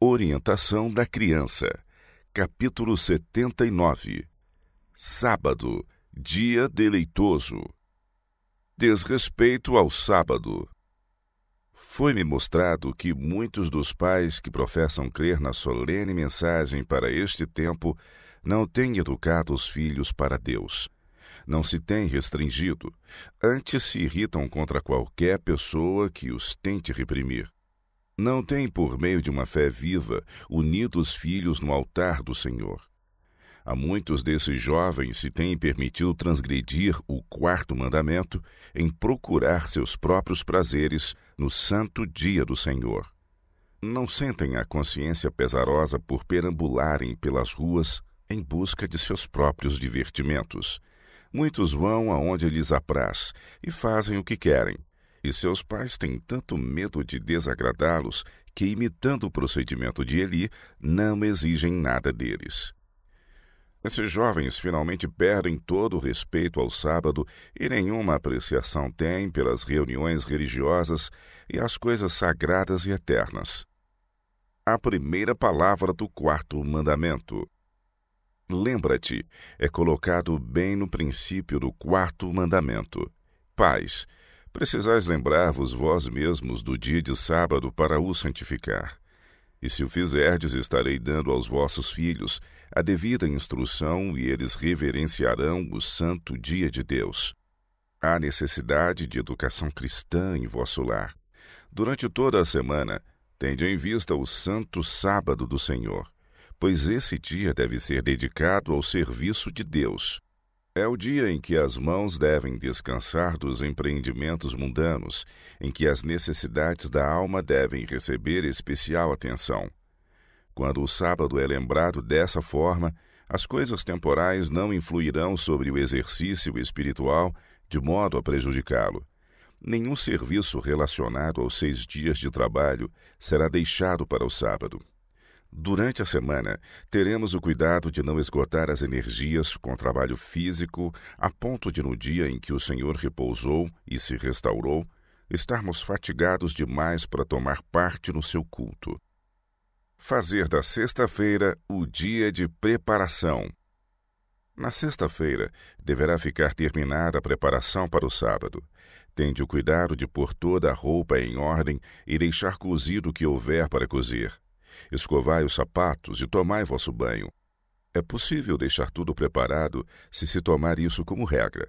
Orientação da Criança, capítulo 79 Sábado, dia deleitoso. Desrespeito ao sábado. Foi-me mostrado que muitos dos pais que professam crer na solene mensagem para este tempo não têm educado os filhos para Deus. Não se têm restringido, antes se irritam contra qualquer pessoa que os tente reprimir. Não tem por meio de uma fé viva unido os filhos no altar do Senhor. A muitos desses jovens se tem permitido transgredir o quarto mandamento em procurar seus próprios prazeres no santo dia do Senhor. Não sentem a consciência pesarosa por perambularem pelas ruas em busca de seus próprios divertimentos. Muitos vão aonde lhes apraz e fazem o que querem, e seus pais têm tanto medo de desagradá-los que, imitando o procedimento de Eli, não exigem nada deles. Esses jovens finalmente perdem todo o respeito ao sábado e nenhuma apreciação têm pelas reuniões religiosas e as coisas sagradas e eternas. A primeira palavra do quarto mandamento. Lembra-te, é colocado bem no princípio do quarto mandamento. Pais, Precisais lembrar-vos vós mesmos do dia de sábado para o santificar. E se o fizerdes, estarei dando aos vossos filhos a devida instrução, e eles reverenciarão o santo dia de Deus. Há necessidade de educação cristã em vosso lar. Durante toda a semana, tende em vista o santo sábado do Senhor, pois esse dia deve ser dedicado ao serviço de Deus. É o dia em que as mãos devem descansar dos empreendimentos mundanos, em que as necessidades da alma devem receber especial atenção. Quando o sábado é lembrado dessa forma, as coisas temporais não influirão sobre o exercício espiritual de modo a prejudicá-lo. Nenhum serviço relacionado aos seis dias de trabalho será deixado para o sábado. Durante a semana, teremos o cuidado de não esgotar as energias com trabalho físico, a ponto de, no dia em que o Senhor repousou e se restaurou, estarmos fatigados demais para tomar parte no seu culto. Fazer da sexta-feira o dia de preparação. Na sexta-feira, deverá ficar terminada a preparação para o sábado. Tende o cuidado de pôr toda a roupa em ordem e deixar cozido o que houver para cozer escovai os sapatos e tomai vosso banho. É possível deixar tudo preparado se se tomar isso como regra.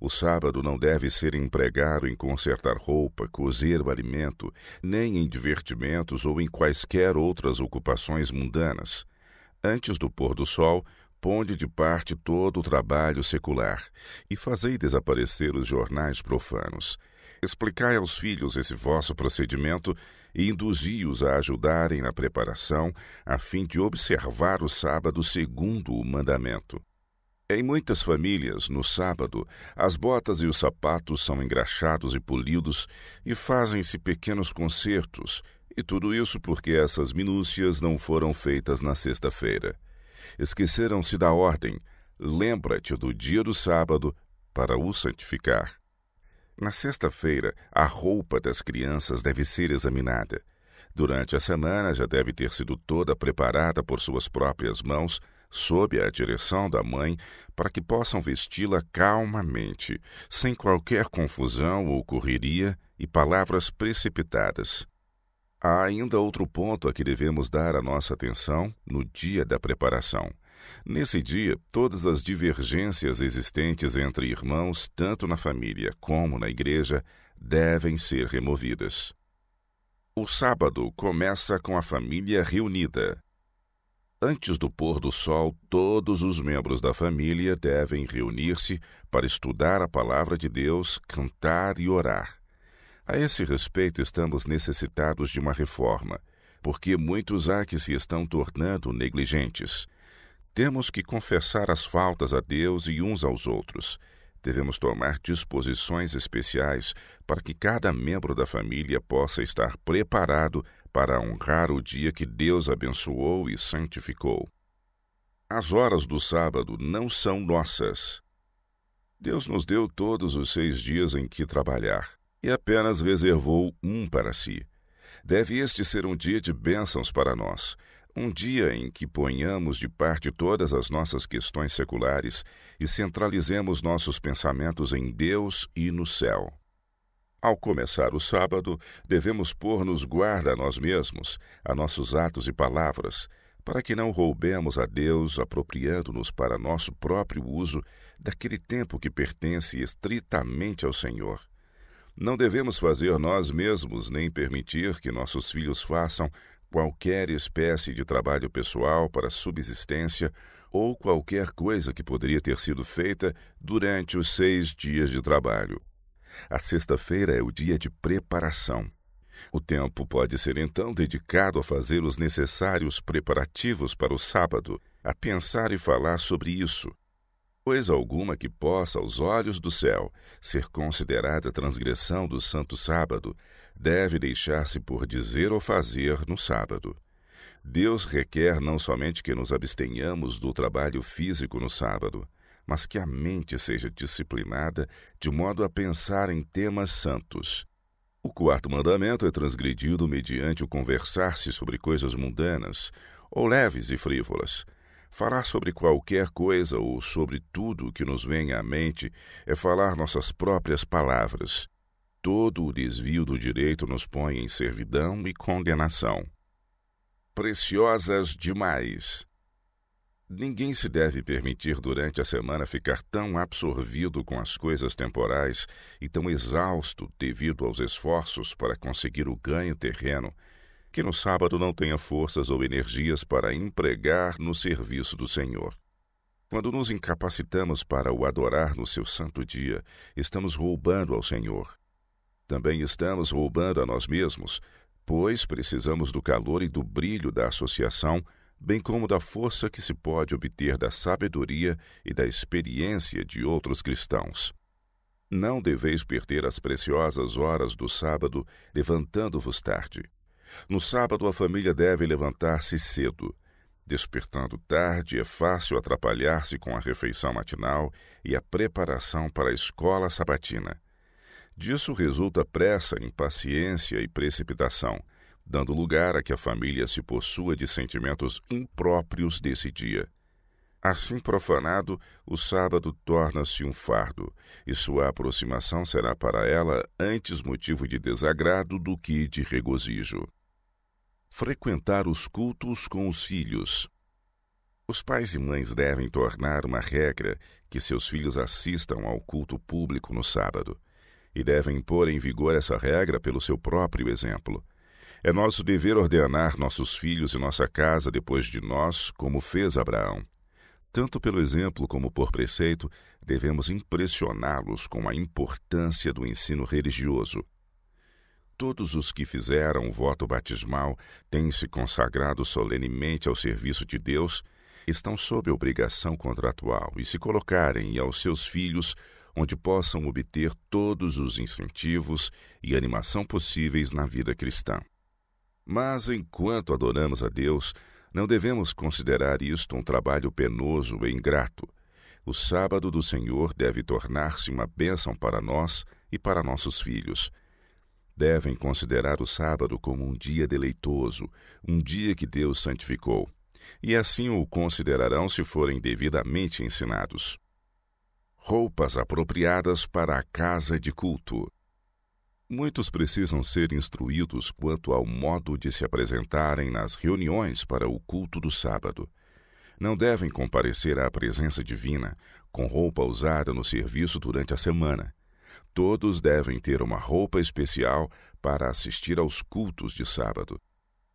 O sábado não deve ser empregado em consertar roupa, cozer o alimento, nem em divertimentos ou em quaisquer outras ocupações mundanas. Antes do pôr do sol, ponde de parte todo o trabalho secular e fazei desaparecer os jornais profanos. Explicai aos filhos esse vosso procedimento e induzi-os a ajudarem na preparação, a fim de observar o sábado segundo o mandamento. Em muitas famílias, no sábado, as botas e os sapatos são engraxados e polidos e fazem-se pequenos concertos, e tudo isso porque essas minúcias não foram feitas na sexta-feira. Esqueceram-se da ordem. Lembra-te do dia do sábado para o santificar. Na sexta-feira, a roupa das crianças deve ser examinada. Durante a semana, já deve ter sido toda preparada por suas próprias mãos, sob a direção da mãe, para que possam vesti-la calmamente, sem qualquer confusão ou correria e palavras precipitadas. Há ainda outro ponto a que devemos dar a nossa atenção no dia da preparação. Nesse dia, todas as divergências existentes entre irmãos, tanto na família como na igreja, devem ser removidas. O sábado começa com a família reunida. Antes do pôr do sol, todos os membros da família devem reunir-se para estudar a palavra de Deus, cantar e orar. A esse respeito, estamos necessitados de uma reforma, porque muitos há que se estão tornando negligentes temos que confessar as faltas a Deus e uns aos outros. Devemos tomar disposições especiais para que cada membro da família possa estar preparado para honrar o dia que Deus abençoou e santificou. As horas do sábado não são nossas. Deus nos deu todos os seis dias em que trabalhar e apenas reservou um para si. Deve este ser um dia de bênçãos para nós um dia em que ponhamos de parte todas as nossas questões seculares e centralizemos nossos pensamentos em Deus e no céu. Ao começar o sábado, devemos pôr-nos guarda a nós mesmos, a nossos atos e palavras, para que não roubemos a Deus, apropriando-nos para nosso próprio uso daquele tempo que pertence estritamente ao Senhor. Não devemos fazer nós mesmos, nem permitir que nossos filhos façam qualquer espécie de trabalho pessoal para subsistência ou qualquer coisa que poderia ter sido feita durante os seis dias de trabalho. A sexta-feira é o dia de preparação. O tempo pode ser então dedicado a fazer os necessários preparativos para o sábado, a pensar e falar sobre isso. Coisa alguma que possa, aos olhos do céu, ser considerada transgressão do santo sábado deve deixar-se por dizer ou fazer no sábado. Deus requer não somente que nos abstenhamos do trabalho físico no sábado, mas que a mente seja disciplinada de modo a pensar em temas santos. O quarto mandamento é transgredido mediante o conversar-se sobre coisas mundanas, ou leves e frívolas. Falar sobre qualquer coisa ou sobre tudo o que nos vem à mente é falar nossas próprias palavras. Todo o desvio do direito nos põe em servidão e condenação. Preciosas demais. Ninguém se deve permitir durante a semana ficar tão absorvido com as coisas temporais e tão exausto devido aos esforços para conseguir o ganho terreno, que no sábado não tenha forças ou energias para empregar no serviço do Senhor. Quando nos incapacitamos para o adorar no seu santo dia, estamos roubando ao Senhor. Também estamos roubando a nós mesmos, pois precisamos do calor e do brilho da associação, bem como da força que se pode obter da sabedoria e da experiência de outros cristãos. Não deveis perder as preciosas horas do sábado levantando-vos tarde. No sábado, a família deve levantar-se cedo. Despertando tarde, é fácil atrapalhar-se com a refeição matinal e a preparação para a escola sabatina. Disso resulta pressa, impaciência e precipitação, dando lugar a que a família se possua de sentimentos impróprios desse dia. Assim profanado, o sábado torna-se um fardo, e sua aproximação será para ela antes motivo de desagrado do que de regozijo. Frequentar os cultos com os filhos. Os pais e mães devem tornar uma regra que seus filhos assistam ao culto público no sábado e devem pôr em vigor essa regra pelo seu próprio exemplo. É nosso dever ordenar nossos filhos e nossa casa depois de nós, como fez Abraão. Tanto pelo exemplo como por preceito, devemos impressioná-los com a importância do ensino religioso. Todos os que fizeram o voto batismal têm se consagrado solenemente ao serviço de Deus, estão sob obrigação contratual e se colocarem aos seus filhos onde possam obter todos os incentivos e animação possíveis na vida cristã. Mas enquanto adoramos a Deus, não devemos considerar isto um trabalho penoso e ingrato. O sábado do Senhor deve tornar-se uma bênção para nós e para nossos filhos. Devem considerar o sábado como um dia deleitoso, um dia que Deus santificou, e assim o considerarão se forem devidamente ensinados roupas apropriadas para a casa de culto. Muitos precisam ser instruídos quanto ao modo de se apresentarem nas reuniões para o culto do sábado. Não devem comparecer à presença divina com roupa usada no serviço durante a semana. Todos devem ter uma roupa especial para assistir aos cultos de sábado.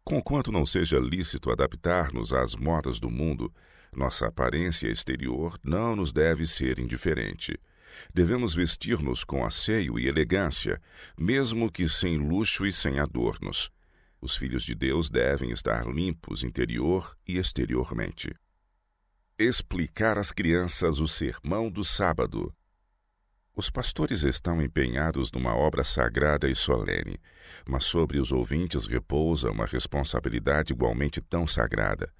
Conquanto não seja lícito adaptar-nos às modas do mundo, nossa aparência exterior não nos deve ser indiferente. Devemos vestir-nos com asseio e elegância, mesmo que sem luxo e sem adornos. Os filhos de Deus devem estar limpos interior e exteriormente. Explicar às crianças o sermão do sábado. Os pastores estão empenhados numa obra sagrada e solene, mas sobre os ouvintes repousa uma responsabilidade igualmente tão sagrada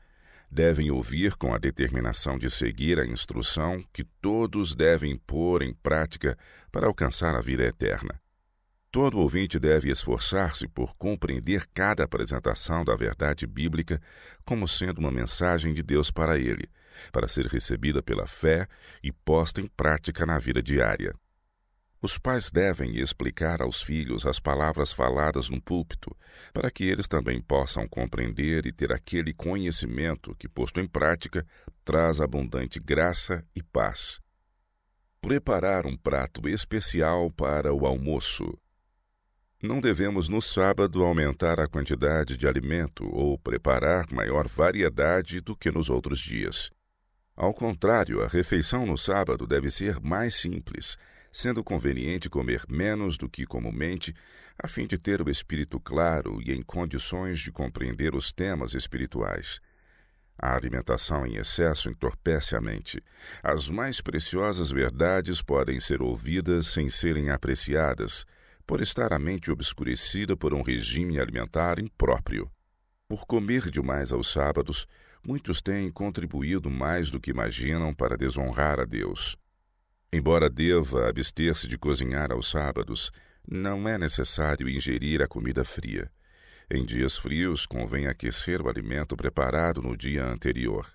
devem ouvir com a determinação de seguir a instrução que todos devem pôr em prática para alcançar a vida eterna. Todo ouvinte deve esforçar-se por compreender cada apresentação da verdade bíblica como sendo uma mensagem de Deus para ele, para ser recebida pela fé e posta em prática na vida diária. Os pais devem explicar aos filhos as palavras faladas no púlpito, para que eles também possam compreender e ter aquele conhecimento que, posto em prática, traz abundante graça e paz. Preparar um prato especial para o almoço. Não devemos no sábado aumentar a quantidade de alimento ou preparar maior variedade do que nos outros dias. Ao contrário, a refeição no sábado deve ser mais simples sendo conveniente comer menos do que comumente, a fim de ter o espírito claro e em condições de compreender os temas espirituais. A alimentação em excesso entorpece a mente. As mais preciosas verdades podem ser ouvidas sem serem apreciadas, por estar a mente obscurecida por um regime alimentar impróprio. Por comer demais aos sábados, muitos têm contribuído mais do que imaginam para desonrar a Deus. Embora deva abster-se de cozinhar aos sábados, não é necessário ingerir a comida fria. Em dias frios, convém aquecer o alimento preparado no dia anterior.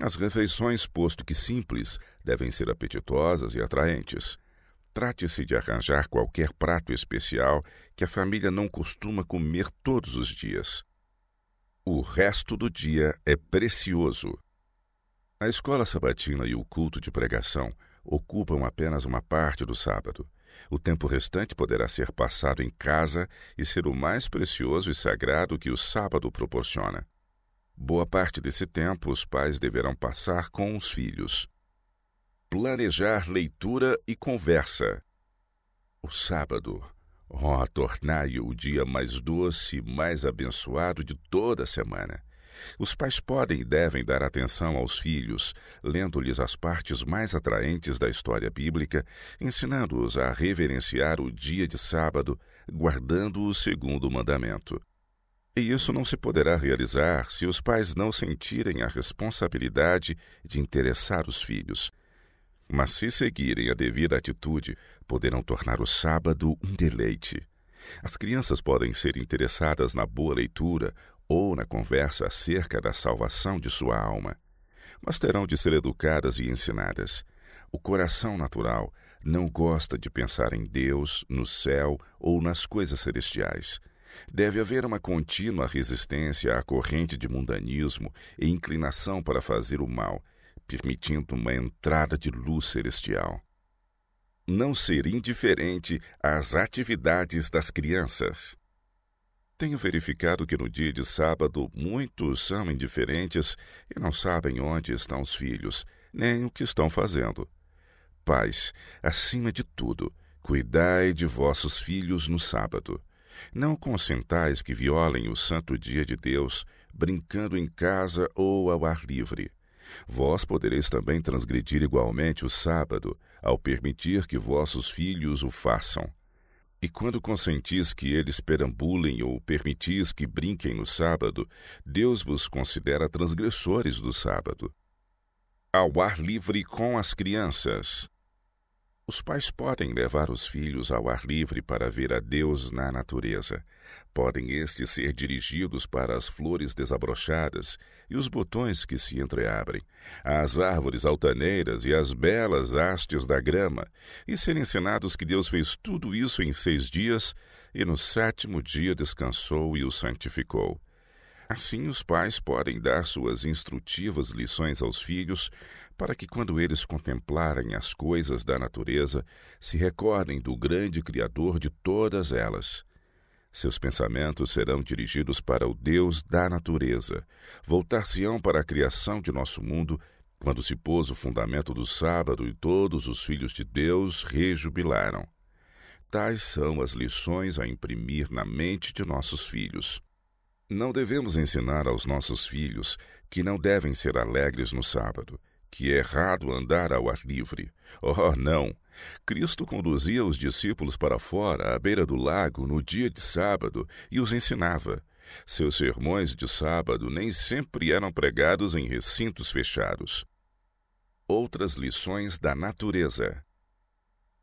As refeições, posto que simples, devem ser apetitosas e atraentes. Trate-se de arranjar qualquer prato especial que a família não costuma comer todos os dias. O resto do dia é precioso. A escola sabatina e o culto de pregação ocupam apenas uma parte do sábado. O tempo restante poderá ser passado em casa e ser o mais precioso e sagrado que o sábado proporciona. Boa parte desse tempo os pais deverão passar com os filhos. Planejar leitura e conversa. O sábado, ó, oh, tornai-o o dia mais doce e mais abençoado de toda a semana. Os pais podem e devem dar atenção aos filhos, lendo-lhes as partes mais atraentes da história bíblica, ensinando-os a reverenciar o dia de sábado, guardando o segundo mandamento. E isso não se poderá realizar se os pais não sentirem a responsabilidade de interessar os filhos. Mas se seguirem a devida atitude, poderão tornar o sábado um deleite. As crianças podem ser interessadas na boa leitura, ou na conversa acerca da salvação de sua alma, mas terão de ser educadas e ensinadas. O coração natural não gosta de pensar em Deus, no céu ou nas coisas celestiais. Deve haver uma contínua resistência à corrente de mundanismo e inclinação para fazer o mal, permitindo uma entrada de luz celestial. Não ser indiferente às atividades das crianças. Tenho verificado que no dia de sábado muitos são indiferentes e não sabem onde estão os filhos, nem o que estão fazendo. Pais, acima de tudo, cuidai de vossos filhos no sábado. Não consentais que violem o santo dia de Deus, brincando em casa ou ao ar livre. Vós podereis também transgredir igualmente o sábado, ao permitir que vossos filhos o façam. E quando consentis que eles perambulem ou permitis que brinquem no sábado, Deus vos considera transgressores do sábado. Ao ar livre com as crianças. Os pais podem levar os filhos ao ar livre para ver a Deus na natureza. Podem estes ser dirigidos para as flores desabrochadas e os botões que se entreabrem, às árvores altaneiras e às belas hastes da grama, e serem ensinados que Deus fez tudo isso em seis dias e no sétimo dia descansou e o santificou. Assim, os pais podem dar suas instrutivas lições aos filhos, para que, quando eles contemplarem as coisas da natureza, se recordem do grande Criador de todas elas. Seus pensamentos serão dirigidos para o Deus da natureza. Voltar-se-ão para a criação de nosso mundo, quando se pôs o fundamento do sábado e todos os filhos de Deus rejubilaram. Tais são as lições a imprimir na mente de nossos filhos. Não devemos ensinar aos nossos filhos que não devem ser alegres no sábado, que é errado andar ao ar livre. Oh, não! Cristo conduzia os discípulos para fora, à beira do lago, no dia de sábado, e os ensinava. Seus sermões de sábado nem sempre eram pregados em recintos fechados. Outras lições da natureza.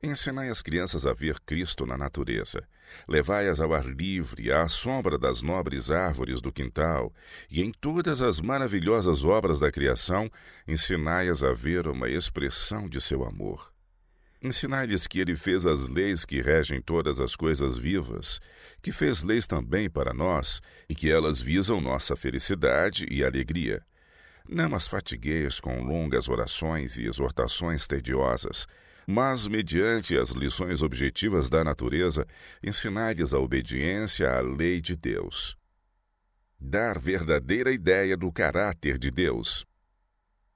Ensinai as crianças a ver Cristo na natureza. Levai-as ao ar livre, à sombra das nobres árvores do quintal, e em todas as maravilhosas obras da criação, ensinai-as a ver uma expressão de seu amor. Ensinai-lhes que ele fez as leis que regem todas as coisas vivas, que fez leis também para nós, e que elas visam nossa felicidade e alegria. Não as fatigueis com longas orações e exortações tediosas, mas, mediante as lições objetivas da natureza, ensinar-lhes a obediência à lei de Deus. Dar verdadeira ideia do caráter de Deus.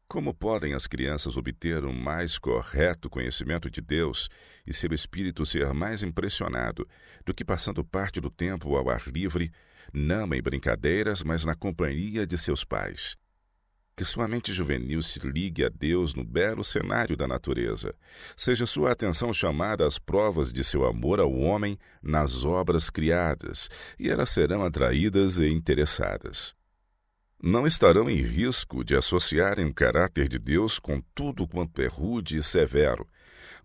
Como podem as crianças obter um mais correto conhecimento de Deus e seu espírito ser mais impressionado do que passando parte do tempo ao ar livre, não em brincadeiras, mas na companhia de seus pais? que sua mente juvenil se ligue a Deus no belo cenário da natureza. Seja sua atenção chamada às provas de seu amor ao homem nas obras criadas, e elas serão atraídas e interessadas. Não estarão em risco de associarem o caráter de Deus com tudo quanto é rude e severo,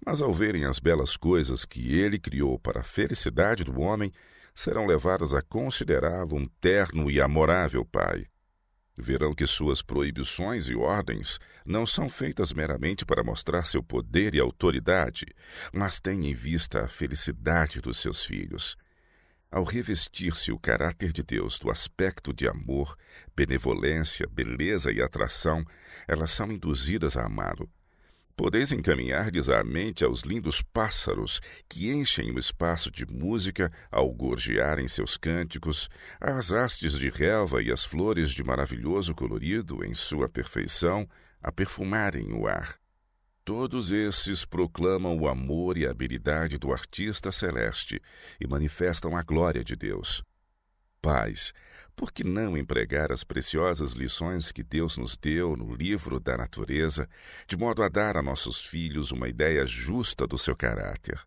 mas ao verem as belas coisas que ele criou para a felicidade do homem, serão levadas a considerá-lo um terno e amorável pai Verão que suas proibições e ordens não são feitas meramente para mostrar seu poder e autoridade, mas têm em vista a felicidade dos seus filhos. Ao revestir-se o caráter de Deus do aspecto de amor, benevolência, beleza e atração, elas são induzidas a amá-lo Podeis encaminhar-lhes a mente aos lindos pássaros que enchem o espaço de música ao gorjearem seus cânticos, às hastes de relva e às flores de maravilhoso colorido em sua perfeição a perfumarem o ar. Todos esses proclamam o amor e a habilidade do artista celeste e manifestam a glória de Deus. Paz. Por que não empregar as preciosas lições que Deus nos deu no livro da natureza, de modo a dar a nossos filhos uma ideia justa do seu caráter?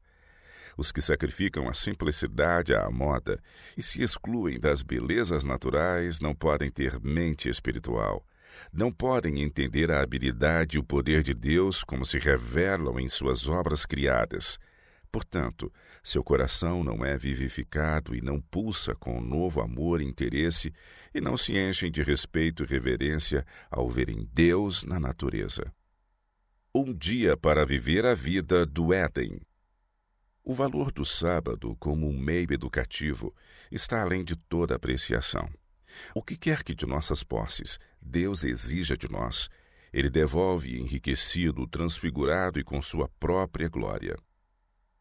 Os que sacrificam a simplicidade à moda e se excluem das belezas naturais não podem ter mente espiritual. Não podem entender a habilidade e o poder de Deus como se revelam em suas obras criadas. Portanto, seu coração não é vivificado e não pulsa com novo amor e interesse, e não se enchem de respeito e reverência ao verem Deus na natureza. Um dia para viver a vida do Éden. O valor do sábado como um meio educativo está além de toda apreciação. O que quer que de nossas posses Deus exija de nós, Ele devolve enriquecido, transfigurado e com sua própria glória.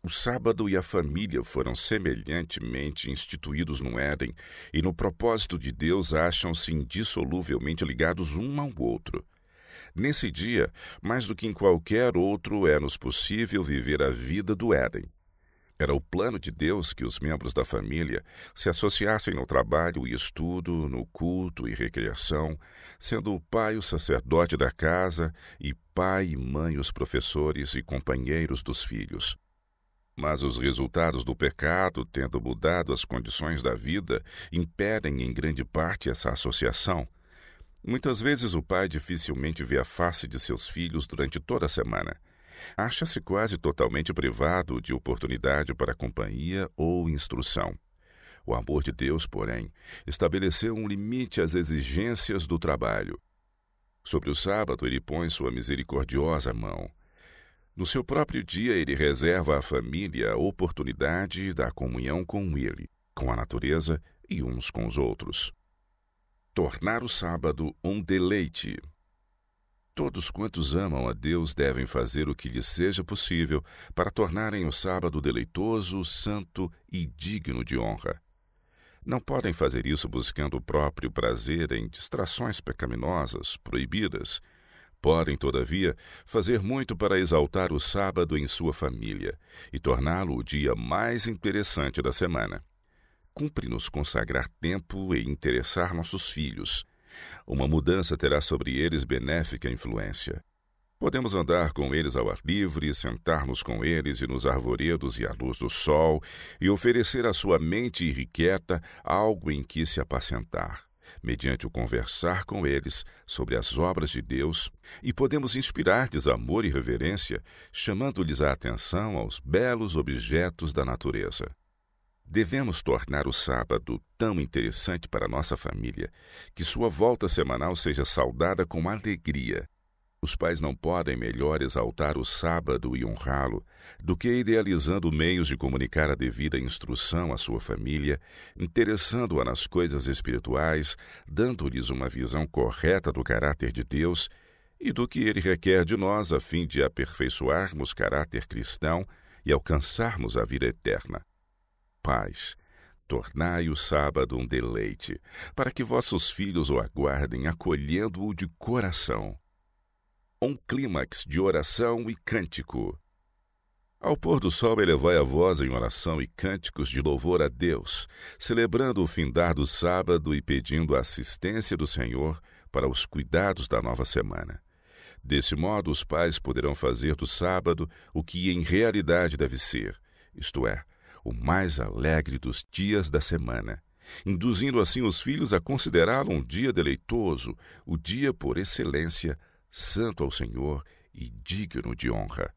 O sábado e a família foram semelhantemente instituídos no Éden e no propósito de Deus acham-se indissoluvelmente ligados um ao outro. Nesse dia, mais do que em qualquer outro, é-nos possível viver a vida do Éden. Era o plano de Deus que os membros da família se associassem no trabalho e estudo, no culto e recreação, sendo o pai o sacerdote da casa e pai e mãe os professores e companheiros dos filhos. Mas os resultados do pecado, tendo mudado as condições da vida, impedem em grande parte essa associação. Muitas vezes o pai dificilmente vê a face de seus filhos durante toda a semana. Acha-se quase totalmente privado de oportunidade para companhia ou instrução. O amor de Deus, porém, estabeleceu um limite às exigências do trabalho. Sobre o sábado, ele põe sua misericordiosa mão. No seu próprio dia, ele reserva à família a oportunidade da comunhão com ele, com a natureza e uns com os outros. Tornar o sábado um deleite. Todos quantos amam a Deus devem fazer o que lhes seja possível para tornarem o sábado deleitoso, santo e digno de honra. Não podem fazer isso buscando o próprio prazer em distrações pecaminosas, proibidas, Podem, todavia, fazer muito para exaltar o sábado em sua família e torná-lo o dia mais interessante da semana. Cumpre-nos consagrar tempo e interessar nossos filhos. Uma mudança terá sobre eles benéfica influência. Podemos andar com eles ao ar livre, sentar-nos com eles e nos arvoredos e à luz do sol, e oferecer à sua mente irrequieta algo em que se apacentar mediante o conversar com eles sobre as obras de Deus, e podemos inspirar-lhes amor e reverência, chamando-lhes a atenção aos belos objetos da natureza. Devemos tornar o sábado tão interessante para nossa família que sua volta semanal seja saudada com alegria os pais não podem melhor exaltar o sábado e honrá-lo do que idealizando meios de comunicar a devida instrução à sua família, interessando-a nas coisas espirituais, dando-lhes uma visão correta do caráter de Deus e do que ele requer de nós a fim de aperfeiçoarmos caráter cristão e alcançarmos a vida eterna. Paz, tornai o sábado um deleite, para que vossos filhos o aguardem acolhendo-o de coração um clímax de oração e cântico. Ao pôr do sol, elevai a voz em oração e cânticos de louvor a Deus, celebrando o findar do sábado e pedindo a assistência do Senhor para os cuidados da nova semana. Desse modo, os pais poderão fazer do sábado o que em realidade deve ser, isto é, o mais alegre dos dias da semana, induzindo assim os filhos a considerá-lo um dia deleitoso, o dia por excelência santo ao Senhor e digno de honra.